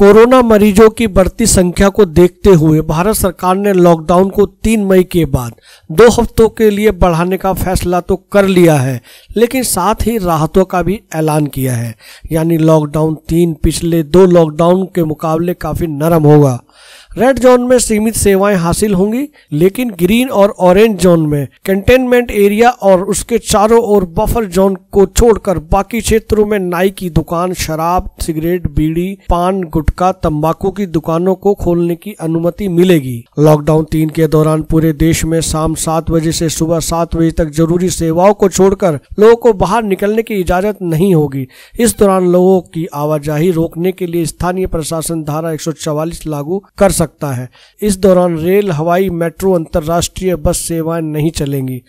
corona मरीजों की बढ़ती संख्या को देखते हुए भारत सरकार ने लॉकडाउन को तीन मई के बाद दो हफ्तों के लिए बढ़ाने का फैसला तो कर लिया है लेकिन साथ ही राहतों का भी ऐलान किया है यानी लॉकडाउन तीन पिछले दो लॉकडाउन के मुकाबले काफ़ी नरम होगा रेड जोन में सीमित सेवाएं हासिल होंगी लेकिन ग्रीन और ऑरेंज जोन में कंटेनमेंट एरिया और उसके चारों ओर बफर जोन को छोड़कर बाकी क्षेत्रों में नाई की दुकान शराब सिगरेट बीड़ी पान गुटखा तंबाकू की दुकानों को खोलने की अनुमति मिलेगी लॉकडाउन तीन के दौरान पूरे देश में शाम सात बजे से सुबह सात बजे तक जरूरी सेवाओं को छोड़कर लोगों को बाहर निकलने की इजाजत नहीं होगी इस दौरान लोगों की आवाजाही रोकने के लिए स्थानीय प्रशासन धारा एक लागू कर सकते सकता है इस दौरान रेल हवाई मेट्रो अंतर्राष्ट्रीय बस सेवाएं नहीं चलेंगी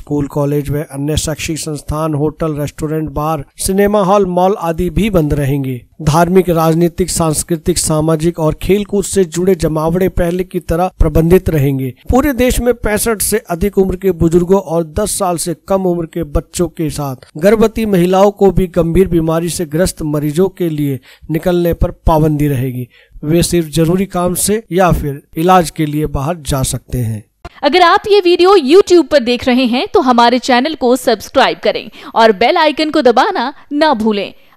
स्कूल कॉलेज व अन्य शैक्षिक संस्थान hotel restaurant bar cinema hall mall आदि भी बंद रहेंगे धार्मिक राजनीतिक सांस्कृतिक सामाजिक और खेलकूद से जुड़े जमावड़े पहले की तरह प्रबंधित रहेंगे पूरे देश में पैंसठ से अधिक उम्र के बुजुर्गों और 10 साल से कम उम्र के बच्चों के साथ गर्भवती महिलाओं को भी गंभीर बीमारी से ग्रस्त मरीजों के लिए निकलने पर पाबंदी रहेगी वे सिर्फ जरूरी काम से या फिर इलाज के लिए बाहर जा सकते हैं अगर आप ये वीडियो YouTube पर देख रहे हैं तो हमारे चैनल को सब्सक्राइब करें और बेल आइकन को दबाना ना भूलें